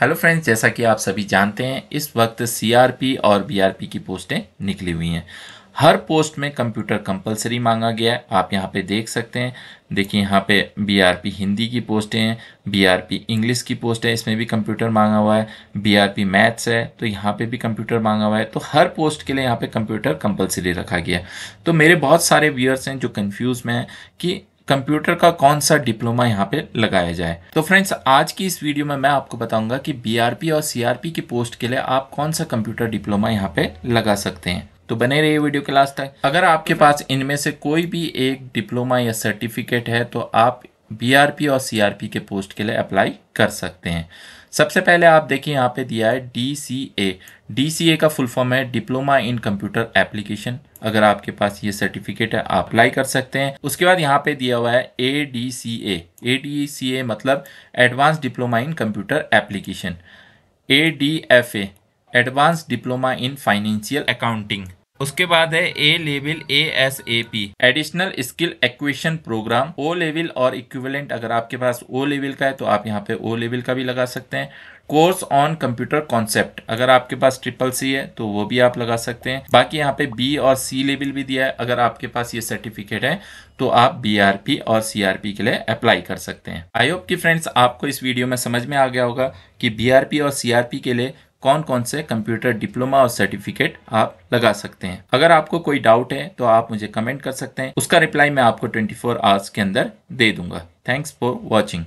hello friends जैसा कि आप सभी जानते हैं इस वक्त सीआरपी और बीआरपी की पोस्टें निकली हुई हैं हर पोस्ट में कंप्यूटर कंपलसरी मांगा गया है आप यहाँ पे देख सकते हैं देखिए यहाँ पे बीआरपी हिंदी की पोस्टें हैं बीआरपी इंग्लिश की पोस्ट है इसमें भी कंप्यूटर मांगा हुआ है बीआरपी मैथ्स है तो यहाँ पे भी कंप्यूटर मांगा हुआ है तो हर पोस्ट के लिए यहाँ पे कंप्यूटर कंपलसरी रखा गया है तो मेरे बहुत सारे व्यूअर्स हैं जो कन्फ्यूज़ में हैं कि कंप्यूटर का कौन सा डिप्लोमा यहाँ पे लगाया जाए तो फ्रेंड्स आज की इस वीडियो में मैं आपको बताऊंगा कि बीआरपी और सीआरपी की पोस्ट के लिए आप कौन सा कंप्यूटर डिप्लोमा यहाँ पे लगा सकते हैं तो बने रहिए वीडियो के लास्ट तक अगर आपके पास इनमें से कोई भी एक डिप्लोमा या सर्टिफिकेट है तो आप बी और सीआरपी के पोस्ट के लिए अप्लाई कर सकते हैं सबसे पहले आप देखिए यहाँ पे दिया है D C A D C A का फुल फॉर्म है डिप्लोमा इन कंप्यूटर एप्लीकेशन अगर आपके पास ये सर्टिफिकेट है आप अप्लाई कर सकते हैं उसके बाद यहाँ पे दिया हुआ है A D C A A D C A मतलब advance diploma in computer application A D F A advance diploma in financial accounting उसके बाद है A level A S A P additional skill acquisition programme O level और equivalent अगर आपके पास O level का है तो आप यहाँ पे ओ लेवल का भी लगा सकते हैं कोर्स ऑन कंप्यूटर कॉन्सेप्ट अगर आपके पास ट्रिपल सी है तो वो भी आप लगा सकते हैं बाकी यहाँ पे बी और सी लेवल भी दिया है अगर आपके पास ये सर्टिफिकेट है तो आप बी और सी के लिए अप्लाई कर सकते हैं आई होप कि फ्रेंड्स आपको इस वीडियो में समझ में आ गया होगा कि बी और सी के लिए कौन कौन से कंप्यूटर डिप्लोमा और सर्टिफिकेट आप लगा सकते हैं अगर आपको कोई डाउट है तो आप मुझे कमेंट कर सकते हैं उसका रिप्लाई मैं आपको 24 आवर्स के अंदर दे दूंगा थैंक्स फॉर वॉचिंग